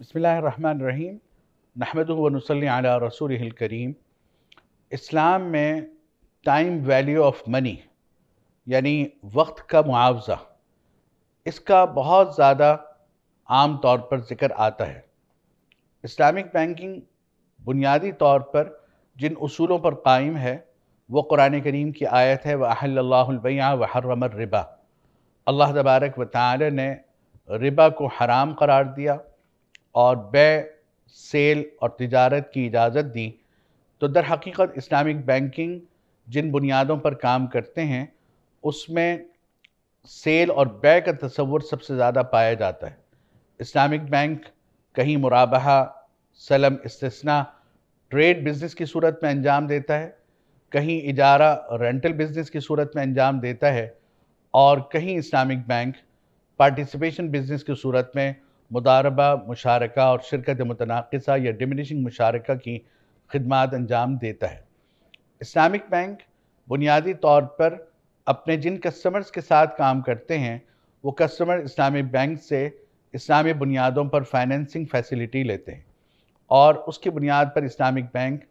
बसमीम नहमद वनसल रसूल करीम इस्लाम में टाइम वैल्यू ऑफ मनी यानी वक्त का मुआवजा इसका बहुत ज़्यादा आम तौर पर ज़िक्र आता है इस्लामिक बैंकिंग बुनियादी तौर पर जिन असूलों पर कायम है वो कुरान करीम की आयत है वहल्लाबैया वहरमर रिबा अल्लाह तबारक व ताली ने रिबा को हराम करार दिया और बे सेल और तजारत की इजाज़त दी तो दर हकीकत इस्लामिक बैंकिंग जिन बुनियादों पर काम करते हैं उसमें सेल और बे का तस्वुर सबसे ज़्यादा पाया जाता है इस्लामिक बैंक कहीं मुराबहा सलम इस्तना ट्रेड बिज़नेस की सूरत में अंजाम देता है कहीं इजारा रेंटल बिज़नेस की सूरत में अंजाम देता है और कहीं इस्लामिक बैंक पार्टिसिपेशन बिज़नेस की सूरत में मुदारबा मुशारका और शिरकत मतनाक़ा या डिमिनिशिंग मुशारका की खदमात अंजाम देता है इस्लामिक बैंक बुनियादी तौर पर अपने जिन कस्टमर्स के साथ काम करते हैं वो कस्टमर इस्लामिक बैंक से इस्लामी बुनियादों पर फाइनेंसिंग फैसिलिटी लेते हैं और उसकी बुनियाद पर इस्लामिक बैंक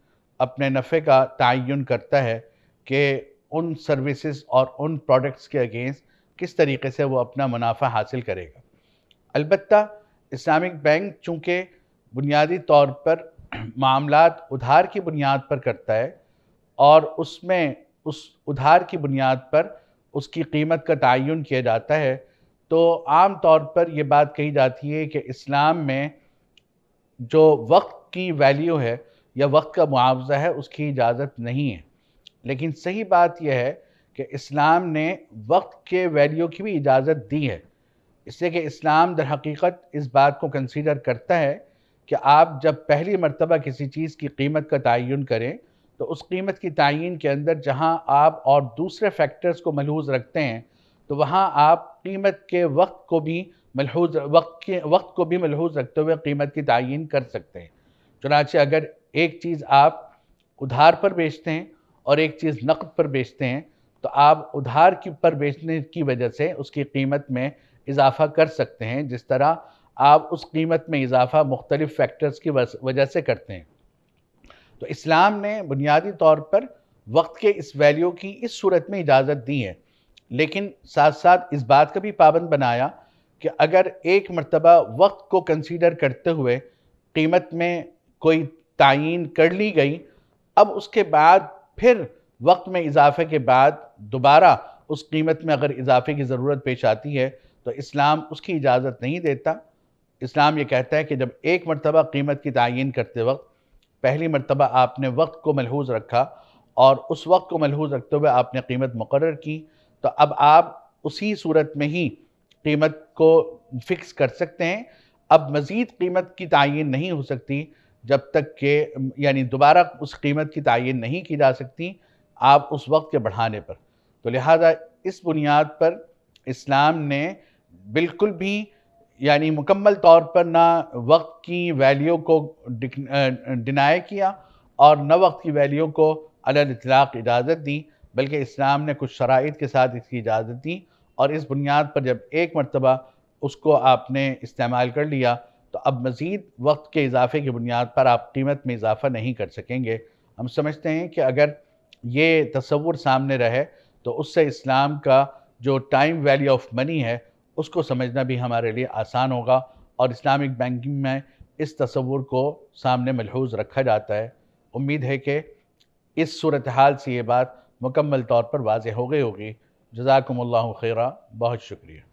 अपने नफ़े का तयन करता है कि उन सर्विसेज और उन प्रोडक्ट्स के अगेंस्ट किस तरीके से वो अपना मुनाफा हासिल करेगा अलबत् इस्लामिक बैंक चूँकि बुनियादी तौर पर मामला उधार की बुनियाद पर करता है और उसमें उस उधार की बुनियाद पर उसकी कीमत का तयन किया जाता है तो आम तौर पर यह बात कही जाती है कि इस्लाम में जो वक्त की वैल्यू है या वक्त का मुआवजा है उसकी इजाज़त नहीं है लेकिन सही बात यह है कि इस्लाम ने वक्त के वैल्यू की भी इजाज़त दी है इसलिए कि इस्लाम दर हकीकत इस बात को कंसीडर करता है कि आप जब पहली मरतबा किसी चीज़ की कीमत का तयन करें तो उस कीमत की तयन के अंदर जहां आप और दूसरे फैक्टर्स को मलहूज रखते हैं तो वहां आप कीमत के वक्त को भी मलहूज वक्त के वक्त को भी मलहूज रखते हुए कीमत की तयन कर सकते हैं चुनाचे अगर एक चीज़ आप उधार पर बेचते हैं और एक चीज़ नकद पर बेचते हैं तो आप उधार की पर बेचने की वजह से उसकी कीमत में इजाफा कर सकते हैं जिस तरह आप उस कीमत में इजाफा मुख्तलिफ़ फैक्टर्स की वजह से करते हैं तो इस्लाम ने बुनियादी तौर पर वक्त के इस वैल्यू की इस सूरत में इजाज़त दी है लेकिन साथ साथ इस बात का भी पाबंद बनाया कि अगर एक मरतबा वक्त को कंसीडर करते हुए कीमत में कोई तयन कर ली गई अब उसके बाद फिर वक्त में इजाफे के बाद दोबारा उस कीमत में अगर इजाफे की ज़रूरत पेश आती है तो इस्लाम उसकी इजाज़त नहीं देता इस्लाम ये कहता है कि जब एक मरतबा कीमत की तयन करते वक्त पहली मरतबा आपने वक्त को मलहूज रखा और उस वक्त को मलहूज रखते हुए आपने कीमत मुकर की तो अब आप उसी सूरत में ही कीमत को फिक्स कर सकते हैं अब मज़ीद कीमत की तयन नहीं हो सकती जब तक के यानी दोबारा उस कीमत की तयन नहीं की जा सकती आप उस वक्त के बढ़ाने पर तो लिहाजा इस बुनियाद पर इस्लाम ने बिल्कुल भी यानी मुकम्मल तौर पर ना वक्त की वैल्यू को डिनाई किया और न वक्त की वैल्यू को अलतलाक़ इजाज़त दी बल्कि इस्लाम ने कुछ शराइ के साथ इसकी इजाज़त दी और इस बुनियाद पर जब एक मरतबा उसको आपने इस्तेमाल कर लिया तो अब मज़ीद वक्त के इजाफे की बुनियाद पर आप कीमत में इजाफा नहीं कर सकेंगे हम समझते हैं कि अगर ये तस्वुर सामने रहे तो उससे इस्लाम का जो टाइम वैल्यू ऑफ मनी है उसको समझना भी हमारे लिए आसान होगा और इस्लामिक बैंकिंग में इस तस्वुर को सामने मलहूज रखा जाता है उम्मीद है कि इस सूरत हाल से ये बात मुकम्मल तौर पर वाज हो गई होगी जजाकम्ला खैरा बहुत शुक्रिया